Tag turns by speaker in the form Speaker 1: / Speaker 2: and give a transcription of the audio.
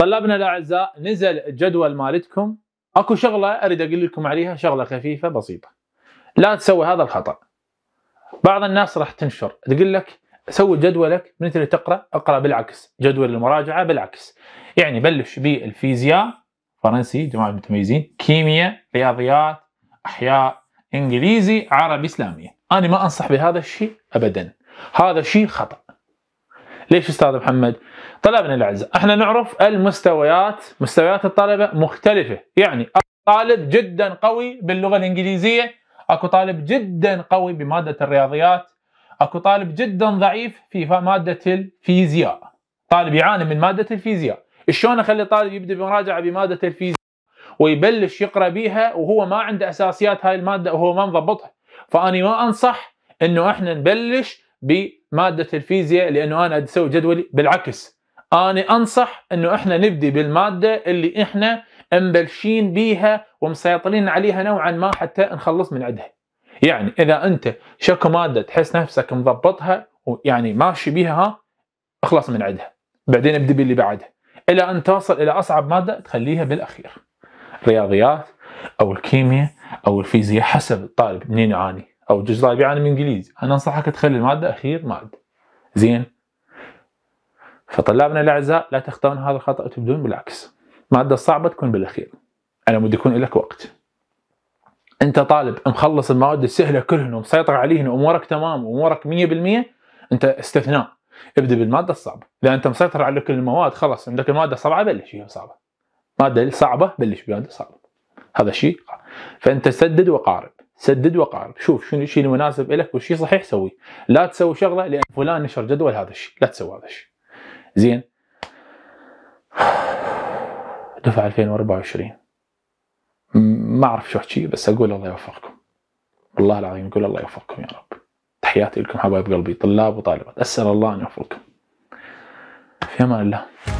Speaker 1: طلابنا الاعزاء نزل الجدول مالتكم اكو شغله اريد اقول لكم عليها شغله خفيفه بسيطه لا تسوي هذا الخطا بعض الناس راح تنشر تقول لك سوي جدولك من اللي تقرا اقرا بالعكس جدول المراجعه بالعكس يعني بلش بالفيزياء فرنسي جماعه المتميزين كيمياء رياضيات احياء انجليزي عربي اسلامي انا ما انصح بهذا الشيء ابدا هذا شيء خطأ ليش استاذ محمد؟ طلبنا الاعزاء احنا نعرف المستويات مستويات الطلبه مختلفه يعني اكو طالب جدا قوي باللغه الانجليزيه اكو طالب جدا قوي بماده الرياضيات اكو طالب جدا ضعيف في ماده الفيزياء طالب يعاني من ماده الفيزياء شلون اخلي طالب يبدا بمراجعه بماده الفيزياء ويبلش يقرا بيها وهو ما عنده اساسيات هاي الماده وهو ما مضبطها فاني ما انصح انه احنا نبلش ب ماده الفيزياء لانه انا اسوي جدولي بالعكس انا انصح انه احنا نبدي بالماده اللي احنا مبلشين بيها ومسيطرين عليها نوعا ما حتى نخلص من عندها يعني اذا انت شكو ماده تحس نفسك مضبطها ويعني ماشي بيها اخلص من عندها بعدين ابدي باللي بعدها الى ان توصل الى اصعب ماده تخليها بالاخير رياضيات او الكيمياء او الفيزياء حسب الطالب منين يعاني او الجزر من انجليزي انا انصحك تخلي الماده اخير ماده زين فطلابنا الاعزاء لا تخطون هذا الخطا وتبدون بالعكس الماده الصعبه تكون بالاخير على مود يكون لك وقت انت طالب مخلص المواد السهله كلهن ومسيطر عليهن وامورك تمام وامورك 100% انت استثناء ابدا بالماده الصعبه لان انت مسيطر على كل المواد خلاص عندك الماده صعبه بلش فيها صعبه ماده صعبه بلش بماده صعبه هذا شيء فانت سدد وقارب سدد وقارب شوف شنو الشيء المناسب لك والشيء صحيح سويه لا تسوي شغله لان فلان نشر جدول هذا الشيء لا تسوي هذا الشيء زين دفع 2024 ما اعرف شو احكي بس اقول الله يوفقكم والله العظيم اقول الله يوفقكم يا رب تحياتي لكم حبايب قلبي طلاب وطالبات اسال الله ان يوفقكم في امان الله